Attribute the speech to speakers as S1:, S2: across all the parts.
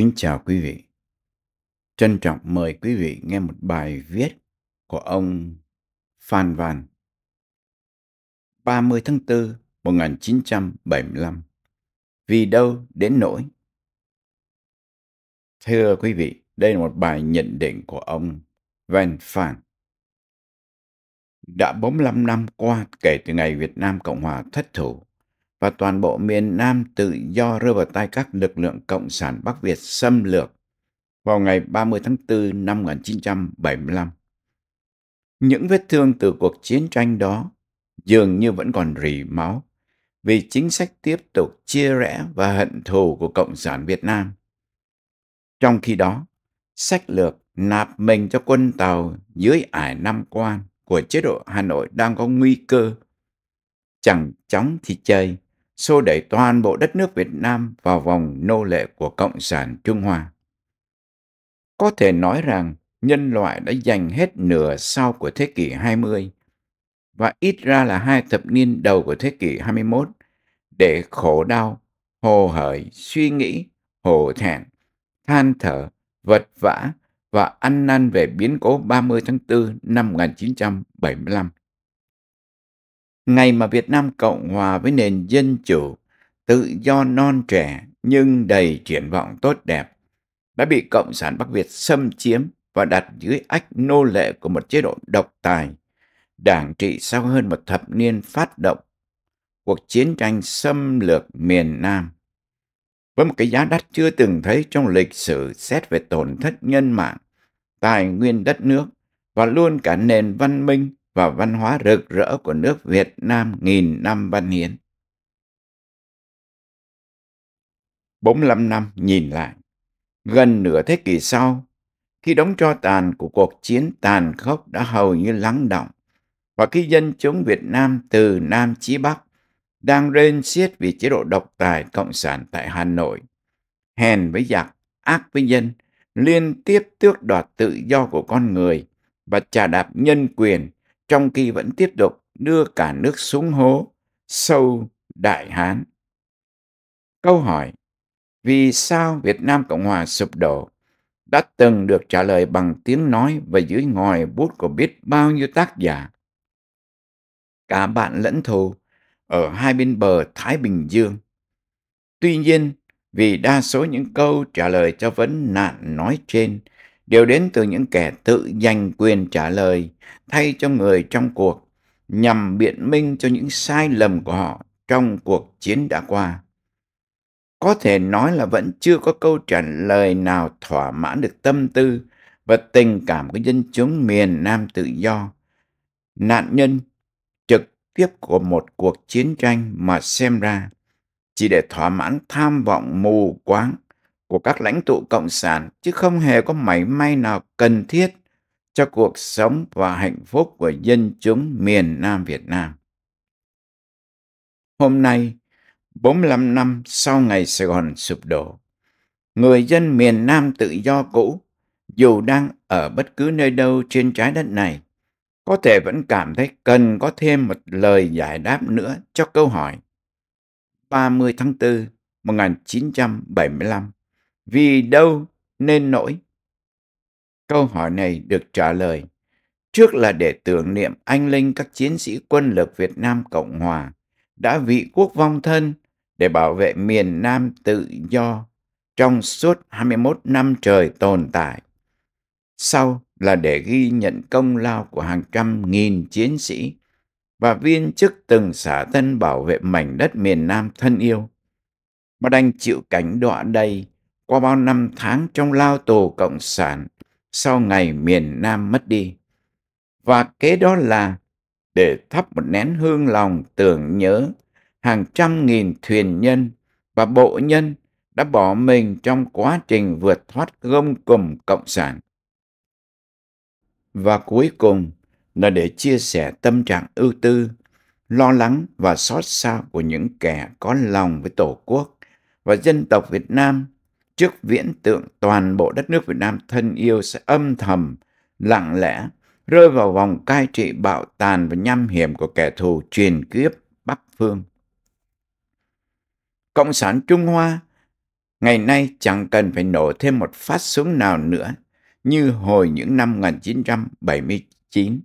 S1: Kính chào quý vị. Trân trọng mời quý vị nghe một bài viết của ông Phan Văn. 30 tháng 4 1975. Vì đâu đến nỗi? Thưa quý vị, đây là một bài nhận định của ông Van Phan. Đã 45 năm qua kể từ ngày Việt Nam Cộng Hòa thất thủ và toàn bộ miền Nam tự do rơi vào tay các lực lượng Cộng sản Bắc Việt xâm lược vào ngày 30 tháng 4 năm 1975. Những vết thương từ cuộc chiến tranh đó dường như vẫn còn rỉ máu vì chính sách tiếp tục chia rẽ và hận thù của Cộng sản Việt Nam. Trong khi đó, sách lược nạp mình cho quân Tàu dưới ải năm Quan của chế độ Hà Nội đang có nguy cơ. Chẳng chóng thì chơi, xô đẩy toàn bộ đất nước Việt Nam vào vòng nô lệ của Cộng sản Trung Hoa. Có thể nói rằng nhân loại đã dành hết nửa sau của thế kỷ 20 và ít ra là hai thập niên đầu của thế kỷ 21 để khổ đau, hồ hởi, suy nghĩ, hồ thẹn, than thở, vật vã và ăn năn về biến cố 30 tháng 4 năm 1975 ngày mà Việt Nam Cộng Hòa với nền dân chủ, tự do non trẻ nhưng đầy triển vọng tốt đẹp, đã bị Cộng sản Bắc Việt xâm chiếm và đặt dưới ách nô lệ của một chế độ độc tài. Đảng trị sau hơn một thập niên phát động cuộc chiến tranh xâm lược miền Nam. Với một cái giá đắt chưa từng thấy trong lịch sử xét về tổn thất nhân mạng, tài nguyên đất nước và luôn cả nền văn minh và văn hóa rực rỡ của nước Việt Nam nghìn năm văn hiến. 45 năm nhìn lại, gần nửa thế kỷ sau, khi đóng cho tàn của cuộc chiến tàn khốc đã hầu như lắng động, và khi dân chúng Việt Nam từ Nam chí Bắc đang rên xiết vì chế độ độc tài cộng sản tại Hà Nội, hèn với giặc, ác với dân, liên tiếp tước đoạt tự do của con người và trà đạp nhân quyền trong khi vẫn tiếp tục đưa cả nước xuống hố sâu đại hán. Câu hỏi Vì sao Việt Nam Cộng Hòa sụp đổ đã từng được trả lời bằng tiếng nói và dưới ngòi bút của biết bao nhiêu tác giả. Cả bạn lẫn thù ở hai bên bờ Thái Bình Dương. Tuy nhiên, vì đa số những câu trả lời cho vấn nạn nói trên đều đến từ những kẻ tự giành quyền trả lời thay cho người trong cuộc nhằm biện minh cho những sai lầm của họ trong cuộc chiến đã qua. Có thể nói là vẫn chưa có câu trả lời nào thỏa mãn được tâm tư và tình cảm của dân chúng miền Nam tự do. Nạn nhân trực tiếp của một cuộc chiến tranh mà xem ra chỉ để thỏa mãn tham vọng mù quáng của các lãnh tụ cộng sản chứ không hề có mảy may nào cần thiết cho cuộc sống và hạnh phúc của dân chúng miền Nam Việt Nam. Hôm nay, 45 năm sau ngày Sài Gòn sụp đổ, người dân miền Nam tự do cũ, dù đang ở bất cứ nơi đâu trên trái đất này, có thể vẫn cảm thấy cần có thêm một lời giải đáp nữa cho câu hỏi 30 tháng 4 1975 vì đâu nên nổi? Câu hỏi này được trả lời trước là để tưởng niệm anh linh các chiến sĩ quân lực Việt Nam Cộng Hòa đã vị quốc vong thân để bảo vệ miền Nam tự do trong suốt 21 năm trời tồn tại. Sau là để ghi nhận công lao của hàng trăm nghìn chiến sĩ và viên chức từng xả thân bảo vệ mảnh đất miền Nam thân yêu, mà đang chịu cảnh đọa đầy qua bao năm tháng trong lao tù cộng sản sau ngày miền Nam mất đi. Và kế đó là để thắp một nén hương lòng tưởng nhớ hàng trăm nghìn thuyền nhân và bộ nhân đã bỏ mình trong quá trình vượt thoát gông cùm cộng sản. Và cuối cùng là để chia sẻ tâm trạng ưu tư, lo lắng và xót xa của những kẻ có lòng với Tổ quốc và dân tộc Việt Nam trước viễn tượng toàn bộ đất nước Việt Nam thân yêu sẽ âm thầm, lặng lẽ, rơi vào vòng cai trị bạo tàn và nhăm hiểm của kẻ thù truyền kiếp Bắc Phương. Cộng sản Trung Hoa ngày nay chẳng cần phải nổ thêm một phát súng nào nữa như hồi những năm 1979.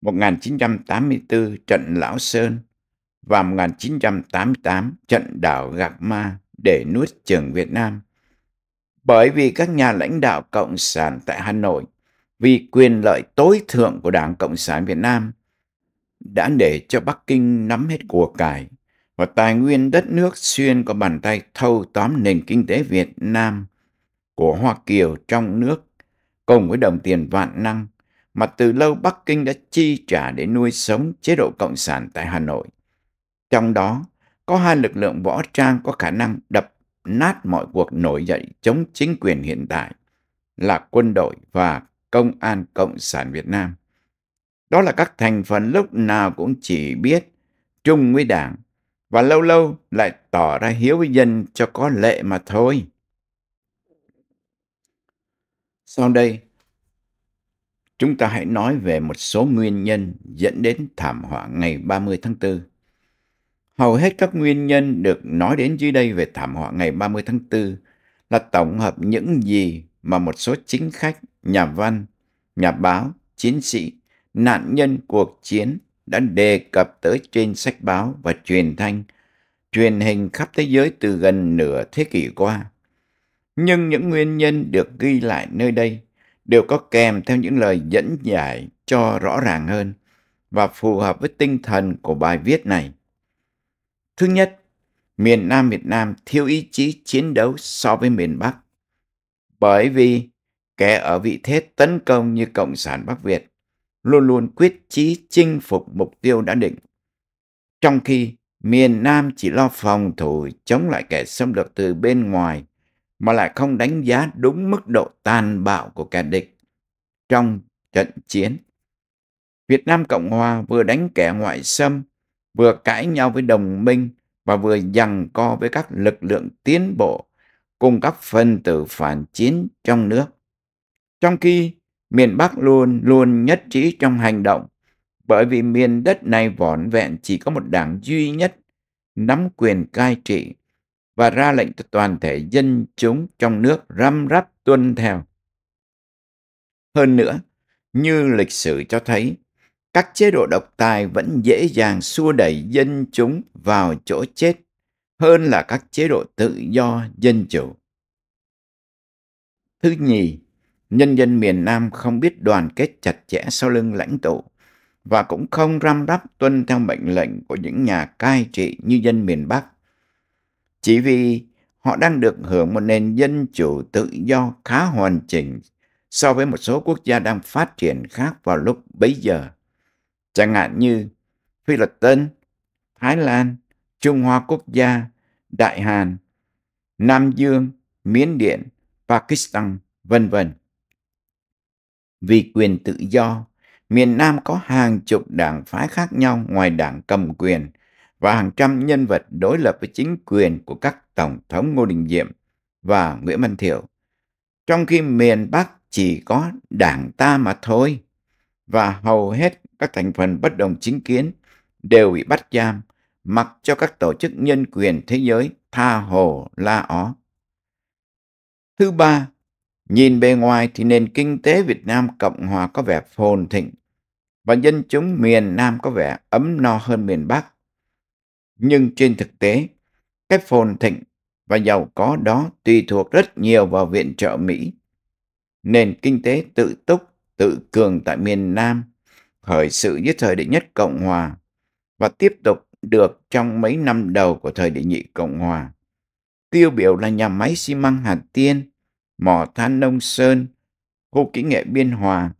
S1: 1984 trận Lão Sơn và 1988 trận đảo Gạc Ma để nuốt trường Việt Nam. Bởi vì các nhà lãnh đạo Cộng sản tại Hà Nội, vì quyền lợi tối thượng của Đảng Cộng sản Việt Nam, đã để cho Bắc Kinh nắm hết của cải và tài nguyên đất nước xuyên qua bàn tay thâu tóm nền kinh tế Việt Nam của Hoa Kiều trong nước cùng với đồng tiền vạn năng mà từ lâu Bắc Kinh đã chi trả để nuôi sống chế độ Cộng sản tại Hà Nội. Trong đó, có hai lực lượng võ trang có khả năng đập nát mọi cuộc nổi dậy chống chính quyền hiện tại là quân đội và công an cộng sản Việt Nam. Đó là các thành phần lúc nào cũng chỉ biết chung với đảng và lâu lâu lại tỏ ra hiếu với dân cho có lệ mà thôi. Sau đây, chúng ta hãy nói về một số nguyên nhân dẫn đến thảm họa ngày 30 tháng 4. Hầu hết các nguyên nhân được nói đến dưới đây về thảm họa ngày 30 tháng 4 là tổng hợp những gì mà một số chính khách, nhà văn, nhà báo, chiến sĩ, nạn nhân cuộc chiến đã đề cập tới trên sách báo và truyền thanh, truyền hình khắp thế giới từ gần nửa thế kỷ qua. Nhưng những nguyên nhân được ghi lại nơi đây đều có kèm theo những lời dẫn giải cho rõ ràng hơn và phù hợp với tinh thần của bài viết này. Thứ nhất, miền Nam Việt Nam thiếu ý chí chiến đấu so với miền Bắc. Bởi vì kẻ ở vị thế tấn công như Cộng sản Bắc Việt luôn luôn quyết chí chinh phục mục tiêu đã định. Trong khi miền Nam chỉ lo phòng thủ chống lại kẻ xâm lược từ bên ngoài mà lại không đánh giá đúng mức độ tàn bạo của kẻ địch trong trận chiến. Việt Nam Cộng Hòa vừa đánh kẻ ngoại xâm vừa cãi nhau với đồng minh và vừa giằng co với các lực lượng tiến bộ cùng các phân tử phản chiến trong nước. Trong khi miền Bắc luôn luôn nhất trí trong hành động bởi vì miền đất này vỏn vẹn chỉ có một đảng duy nhất nắm quyền cai trị và ra lệnh cho toàn thể dân chúng trong nước răm rắp tuân theo. Hơn nữa, như lịch sử cho thấy, các chế độ độc tài vẫn dễ dàng xua đẩy dân chúng vào chỗ chết hơn là các chế độ tự do dân chủ. Thứ nhì, nhân dân miền Nam không biết đoàn kết chặt chẽ sau lưng lãnh tụ và cũng không răm rắp tuân theo mệnh lệnh của những nhà cai trị như dân miền Bắc. Chỉ vì họ đang được hưởng một nền dân chủ tự do khá hoàn chỉnh so với một số quốc gia đang phát triển khác vào lúc bấy giờ chẳng hạn như Phi Luật Tân, Thái Lan, Trung Hoa Quốc gia, Đại Hàn, Nam Dương, Miến Điện, Pakistan, vân vân. Vì quyền tự do, miền Nam có hàng chục đảng phái khác nhau ngoài đảng cầm quyền và hàng trăm nhân vật đối lập với chính quyền của các tổng thống Ngô Đình Diệm và Nguyễn Văn Thiệu, Trong khi miền Bắc chỉ có đảng ta mà thôi và hầu hết các thành phần bất đồng chính kiến đều bị bắt giam, mặc cho các tổ chức nhân quyền thế giới tha hồ la ó. Thứ ba, nhìn bề ngoài thì nền kinh tế Việt Nam Cộng Hòa có vẻ phồn thịnh và dân chúng miền Nam có vẻ ấm no hơn miền Bắc. Nhưng trên thực tế, cái phồn thịnh và giàu có đó tùy thuộc rất nhiều vào viện trợ Mỹ. Nền kinh tế tự túc, tự cường tại miền Nam khởi sự dưới thời đệ nhất Cộng Hòa và tiếp tục được trong mấy năm đầu của thời đệ nhị Cộng Hòa. Tiêu biểu là nhà máy xi măng Hà Tiên, mỏ than Nông Sơn, khu kỹ nghệ Biên Hòa,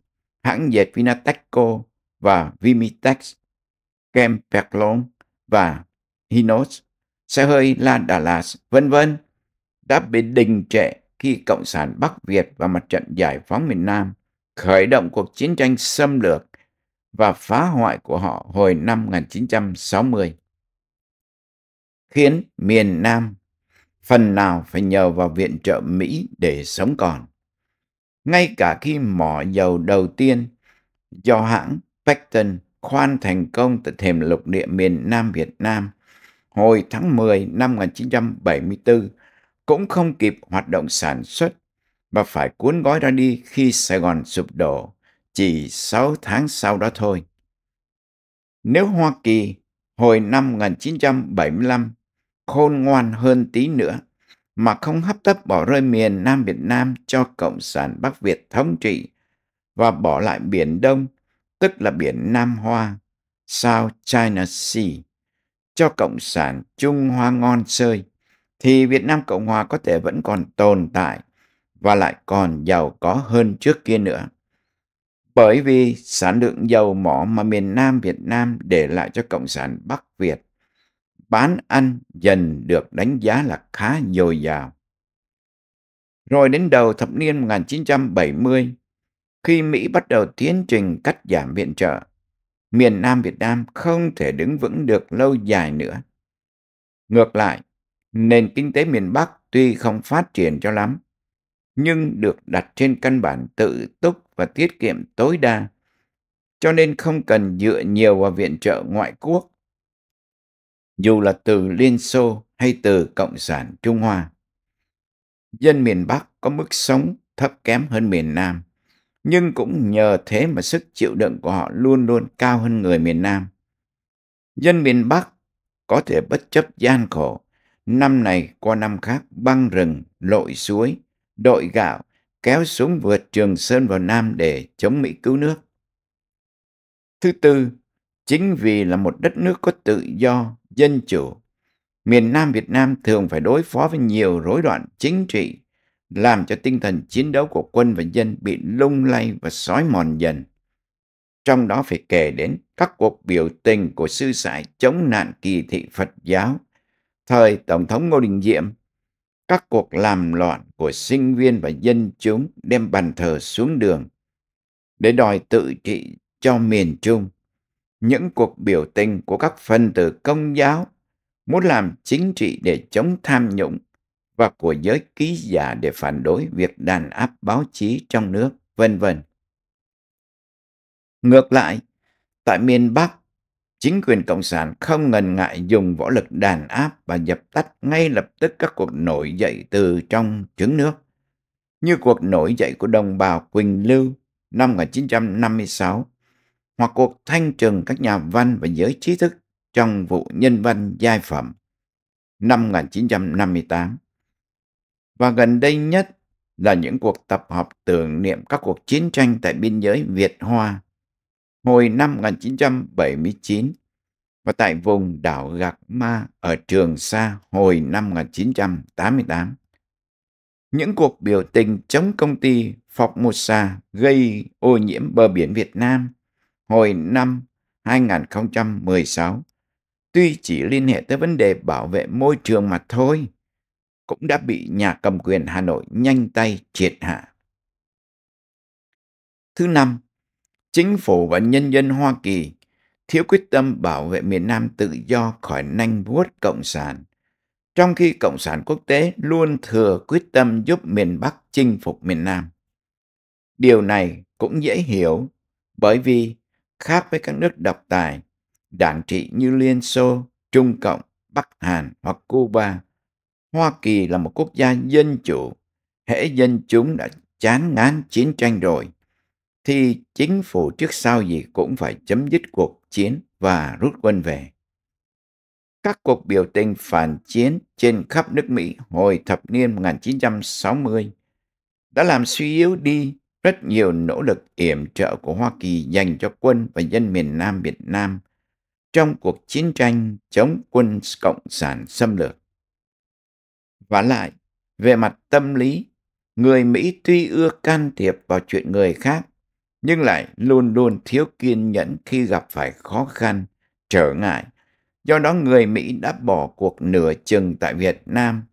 S1: hãng dệt Vinatechco và Vimitex, Kem Perlon và Hinos, xe hơi La Đà Lạt, vân vân đã bị đình trệ khi Cộng sản Bắc Việt và Mặt trận Giải phóng miền Nam khởi động cuộc chiến tranh xâm lược và phá hoại của họ hồi năm 1960, khiến miền Nam phần nào phải nhờ vào viện trợ Mỹ để sống còn. Ngay cả khi mỏ dầu đầu tiên do hãng Pecton khoan thành công tại thềm lục địa miền Nam Việt Nam hồi tháng 10 năm 1974 cũng không kịp hoạt động sản xuất và phải cuốn gói ra đi khi Sài Gòn sụp đổ chỉ 6 tháng sau đó thôi. Nếu Hoa Kỳ hồi năm 1975 khôn ngoan hơn tí nữa mà không hấp tấp bỏ rơi miền Nam Việt Nam cho Cộng sản Bắc Việt thống trị và bỏ lại Biển Đông, tức là Biển Nam Hoa, South China Sea, cho Cộng sản Trung Hoa ngon sơi, thì Việt Nam Cộng Hòa có thể vẫn còn tồn tại và lại còn giàu có hơn trước kia nữa. Bởi vì sản lượng dầu mỏ mà miền Nam Việt Nam để lại cho Cộng sản Bắc Việt bán ăn dần được đánh giá là khá dồi dào. Rồi đến đầu thập niên 1970, khi Mỹ bắt đầu tiến trình cắt giảm viện trợ, miền Nam Việt Nam không thể đứng vững được lâu dài nữa. Ngược lại, nền kinh tế miền Bắc tuy không phát triển cho lắm, nhưng được đặt trên căn bản tự túc và tiết kiệm tối đa, cho nên không cần dựa nhiều vào viện trợ ngoại quốc, dù là từ Liên Xô hay từ Cộng sản Trung Hoa. Dân miền Bắc có mức sống thấp kém hơn miền Nam, nhưng cũng nhờ thế mà sức chịu đựng của họ luôn luôn cao hơn người miền Nam. Dân miền Bắc có thể bất chấp gian khổ, năm này qua năm khác băng rừng, lội suối, đội gạo kéo súng vượt Trường Sơn vào Nam để chống Mỹ cứu nước. Thứ tư, chính vì là một đất nước có tự do, dân chủ, miền Nam Việt Nam thường phải đối phó với nhiều rối loạn chính trị, làm cho tinh thần chiến đấu của quân và dân bị lung lay và sói mòn dần. Trong đó phải kể đến các cuộc biểu tình của sư sãi chống nạn kỳ thị Phật giáo, thời Tổng thống Ngô Đình Diệm các cuộc làm loạn của sinh viên và dân chúng đem bàn thờ xuống đường để đòi tự trị cho miền Trung. Những cuộc biểu tình của các phần tử công giáo muốn làm chính trị để chống tham nhũng và của giới ký giả để phản đối việc đàn áp báo chí trong nước, vân vân. Ngược lại, tại miền Bắc, chính quyền Cộng sản không ngần ngại dùng võ lực đàn áp và dập tắt ngay lập tức các cuộc nổi dậy từ trong trứng nước, như cuộc nổi dậy của đồng bào Quỳnh Lưu năm 1956, hoặc cuộc thanh trừng các nhà văn và giới trí thức trong vụ nhân văn giai phẩm năm 1958. Và gần đây nhất là những cuộc tập hợp tưởng niệm các cuộc chiến tranh tại biên giới Việt Hoa hồi năm 1979 và tại vùng đảo Gạc Ma ở Trường Sa hồi năm 1988. Những cuộc biểu tình chống công ty Formosa gây ô nhiễm bờ biển Việt Nam hồi năm 2016 tuy chỉ liên hệ tới vấn đề bảo vệ môi trường mà thôi cũng đã bị nhà cầm quyền Hà Nội nhanh tay triệt hạ. Thứ năm, Chính phủ và nhân dân Hoa Kỳ thiếu quyết tâm bảo vệ miền Nam tự do khỏi nanh vuốt Cộng sản, trong khi Cộng sản quốc tế luôn thừa quyết tâm giúp miền Bắc chinh phục miền Nam. Điều này cũng dễ hiểu bởi vì khác với các nước độc tài, đảng trị như Liên Xô, Trung Cộng, Bắc Hàn hoặc Cuba, Hoa Kỳ là một quốc gia dân chủ, Hễ dân chúng đã chán ngán chiến tranh rồi thì chính phủ trước sau gì cũng phải chấm dứt cuộc chiến và rút quân về. Các cuộc biểu tình phản chiến trên khắp nước Mỹ hồi thập niên 1960 đã làm suy yếu đi rất nhiều nỗ lực yểm trợ của Hoa Kỳ dành cho quân và dân miền Nam Việt Nam trong cuộc chiến tranh chống quân Cộng sản xâm lược. Và lại, về mặt tâm lý, người Mỹ tuy ưa can thiệp vào chuyện người khác nhưng lại luôn luôn thiếu kiên nhẫn khi gặp phải khó khăn, trở ngại. Do đó người Mỹ đã bỏ cuộc nửa chừng tại Việt Nam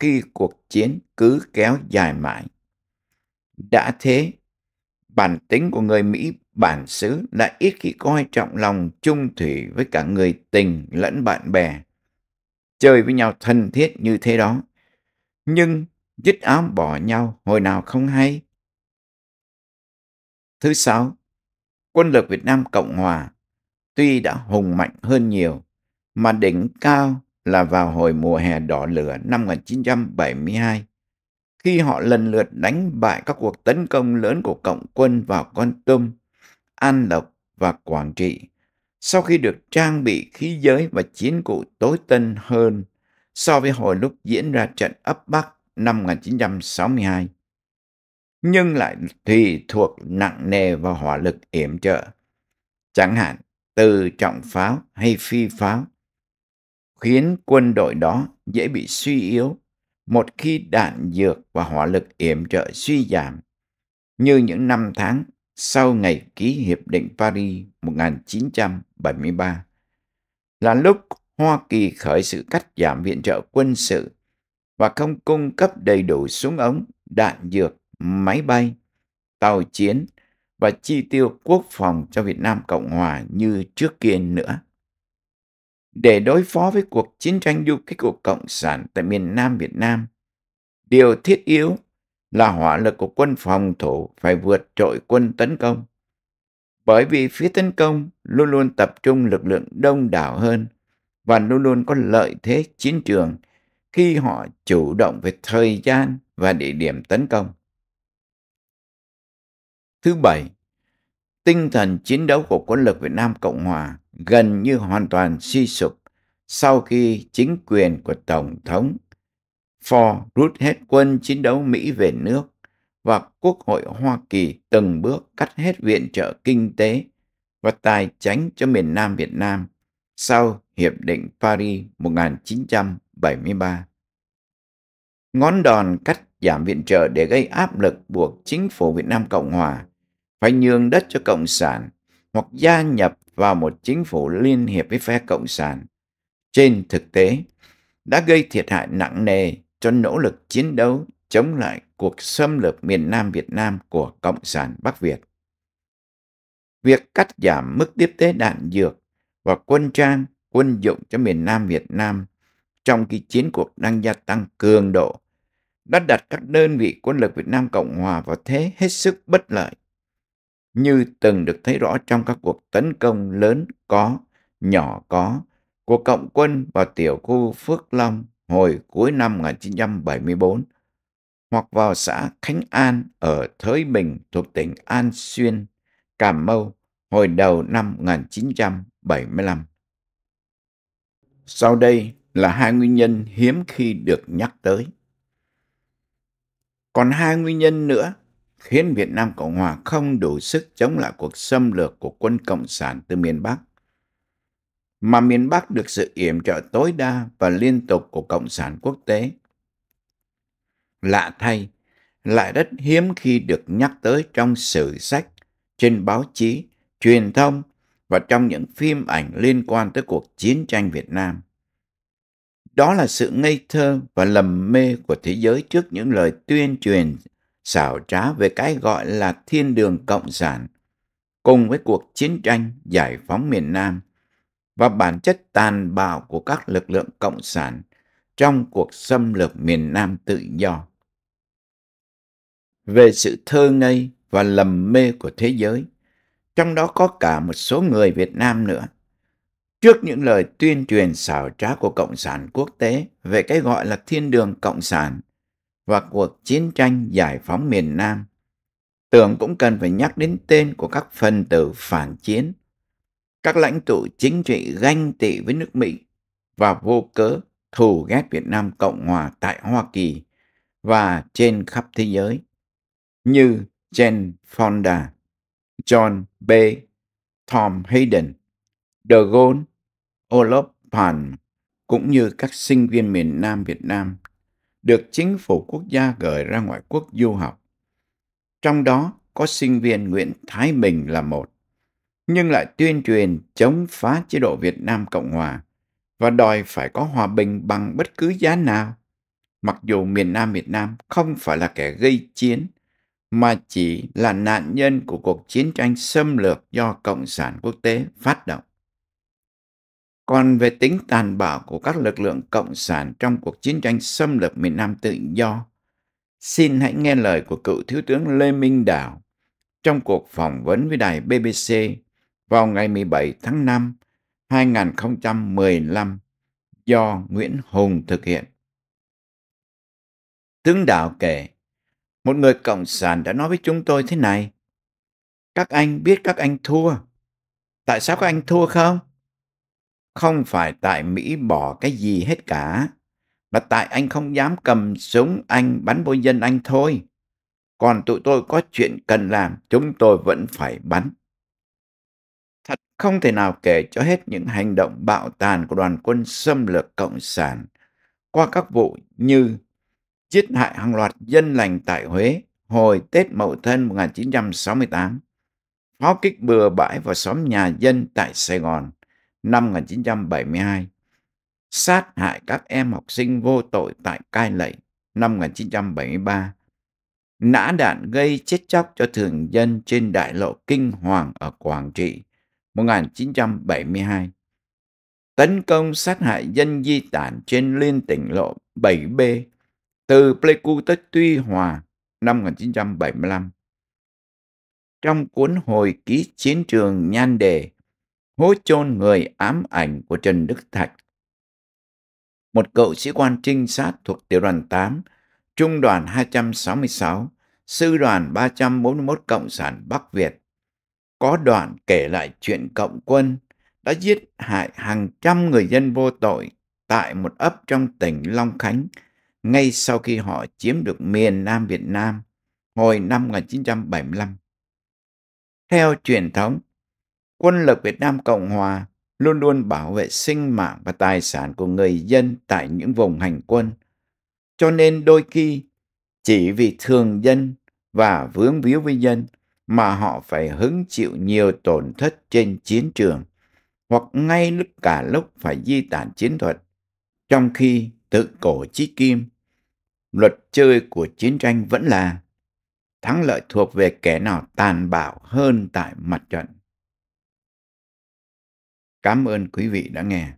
S1: khi cuộc chiến cứ kéo dài mãi. Đã thế, bản tính của người Mỹ bản xứ đã ít khi coi trọng lòng chung thủy với cả người tình lẫn bạn bè. Chơi với nhau thân thiết như thế đó. Nhưng dứt áo bỏ nhau hồi nào không hay, Thứ sáu, quân lực Việt Nam Cộng Hòa tuy đã hùng mạnh hơn nhiều, mà đỉnh cao là vào hồi mùa hè đỏ lửa năm 1972, khi họ lần lượt đánh bại các cuộc tấn công lớn của Cộng quân vào Con Tum, An Lộc và Quảng Trị. Sau khi được trang bị khí giới và chiến cụ tối tân hơn so với hồi lúc diễn ra trận ấp Bắc năm 1962, nhưng lại tùy thuộc nặng nề vào hỏa lực yểm trợ, chẳng hạn từ trọng pháo hay phi pháo, khiến quân đội đó dễ bị suy yếu một khi đạn dược và hỏa lực yểm trợ suy giảm, như những năm tháng sau ngày ký Hiệp định Paris 1973, là lúc Hoa Kỳ khởi sự cắt giảm viện trợ quân sự và không cung cấp đầy đủ súng ống, đạn dược máy bay, tàu chiến và chi tiêu quốc phòng cho Việt Nam Cộng Hòa như trước kia nữa. Để đối phó với cuộc chiến tranh du kích của Cộng sản tại miền Nam Việt Nam, điều thiết yếu là hỏa lực của quân phòng thủ phải vượt trội quân tấn công. Bởi vì phía tấn công luôn luôn tập trung lực lượng đông đảo hơn và luôn luôn có lợi thế chiến trường khi họ chủ động về thời gian và địa điểm tấn công. Thứ bảy, tinh thần chiến đấu của quân lực Việt Nam Cộng Hòa gần như hoàn toàn suy sụp sau khi chính quyền của Tổng thống Ford rút hết quân chiến đấu Mỹ về nước và Quốc hội Hoa Kỳ từng bước cắt hết viện trợ kinh tế và tài chánh cho miền Nam Việt Nam sau Hiệp định Paris 1973. Ngón đòn cắt giảm viện trợ để gây áp lực buộc chính phủ Việt Nam Cộng Hòa phải nhường đất cho Cộng sản hoặc gia nhập vào một chính phủ liên hiệp với phe Cộng sản. Trên thực tế, đã gây thiệt hại nặng nề cho nỗ lực chiến đấu chống lại cuộc xâm lược miền Nam Việt Nam của Cộng sản Bắc Việt. Việc cắt giảm mức tiếp tế đạn dược và quân trang, quân dụng cho miền Nam Việt Nam trong khi chiến cuộc đang gia tăng cường độ đã đặt các đơn vị quân lực Việt Nam Cộng Hòa vào thế hết sức bất lợi như từng được thấy rõ trong các cuộc tấn công lớn có, nhỏ có của cộng quân vào tiểu khu Phước Long hồi cuối năm 1974 hoặc vào xã Khánh An ở Thới Bình thuộc tỉnh An Xuyên, Cà Mau hồi đầu năm 1975. Sau đây là hai nguyên nhân hiếm khi được nhắc tới. Còn hai nguyên nhân nữa khiến Việt Nam Cộng Hòa không đủ sức chống lại cuộc xâm lược của quân Cộng sản từ miền Bắc. Mà miền Bắc được sự yểm trợ tối đa và liên tục của Cộng sản quốc tế. Lạ thay, lại rất hiếm khi được nhắc tới trong sử sách, trên báo chí, truyền thông và trong những phim ảnh liên quan tới cuộc chiến tranh Việt Nam. Đó là sự ngây thơ và lầm mê của thế giới trước những lời tuyên truyền xảo trá về cái gọi là thiên đường cộng sản, cùng với cuộc chiến tranh giải phóng miền Nam và bản chất tàn bạo của các lực lượng cộng sản trong cuộc xâm lược miền Nam tự do. Về sự thơ ngây và lầm mê của thế giới, trong đó có cả một số người Việt Nam nữa. Trước những lời tuyên truyền xảo trá của Cộng sản quốc tế về cái gọi là thiên đường Cộng sản, và cuộc chiến tranh giải phóng miền Nam. Tưởng cũng cần phải nhắc đến tên của các phần tử phản chiến, các lãnh tụ chính trị ganh tị với nước Mỹ và vô cớ thù ghét Việt Nam Cộng Hòa tại Hoa Kỳ và trên khắp thế giới như Jen Fonda, John B. Tom Hayden, De Gaulle, Olof Palme cũng như các sinh viên miền Nam Việt Nam được chính phủ quốc gia gửi ra ngoại quốc du học. Trong đó có sinh viên Nguyễn Thái Bình là một, nhưng lại tuyên truyền chống phá chế độ Việt Nam Cộng Hòa và đòi phải có hòa bình bằng bất cứ giá nào. Mặc dù miền Nam Việt Nam không phải là kẻ gây chiến, mà chỉ là nạn nhân của cuộc chiến tranh xâm lược do Cộng sản quốc tế phát động. Còn về tính tàn bạo của các lực lượng cộng sản trong cuộc chiến tranh xâm lược miền Nam tự do, xin hãy nghe lời của cựu thiếu tướng Lê Minh Đảo trong cuộc phỏng vấn với đài BBC vào ngày 17 tháng 5 2015 do Nguyễn Hùng thực hiện. Tướng Đạo kể, một người cộng sản đã nói với chúng tôi thế này. Các anh biết các anh thua. Tại sao các anh thua không? không phải tại Mỹ bỏ cái gì hết cả, mà tại anh không dám cầm súng anh bắn vô dân anh thôi. Còn tụi tôi có chuyện cần làm, chúng tôi vẫn phải bắn. Thật không thể nào kể cho hết những hành động bạo tàn của đoàn quân xâm lược Cộng sản qua các vụ như giết hại hàng loạt dân lành tại Huế hồi Tết Mậu Thân 1968, pháo kích bừa bãi vào xóm nhà dân tại Sài Gòn, năm 1972, sát hại các em học sinh vô tội tại Cai Lậy năm 1973, nã đạn gây chết chóc cho thường dân trên đại lộ Kinh Hoàng ở Quảng Trị 1972, tấn công sát hại dân di tản trên liên tỉnh lộ 7B từ Pleiku tới Tuy Hòa năm 1975. Trong cuốn hồi ký chiến trường nhan đề hố chôn người ám ảnh của Trần Đức Thạch. Một cựu sĩ quan trinh sát thuộc tiểu đoàn 8, trung đoàn 266, sư đoàn 341 Cộng sản Bắc Việt. Có đoạn kể lại chuyện Cộng quân đã giết hại hàng trăm người dân vô tội tại một ấp trong tỉnh Long Khánh ngay sau khi họ chiếm được miền Nam Việt Nam hồi năm 1975. Theo truyền thống, quân lực Việt Nam Cộng Hòa luôn luôn bảo vệ sinh mạng và tài sản của người dân tại những vùng hành quân. Cho nên đôi khi chỉ vì thường dân và vướng víu với dân mà họ phải hứng chịu nhiều tổn thất trên chiến trường hoặc ngay lúc cả lúc phải di tản chiến thuật. Trong khi tự cổ chí kim, luật chơi của chiến tranh vẫn là thắng lợi thuộc về kẻ nào tàn bạo hơn tại mặt trận. Cảm ơn quý vị đã nghe.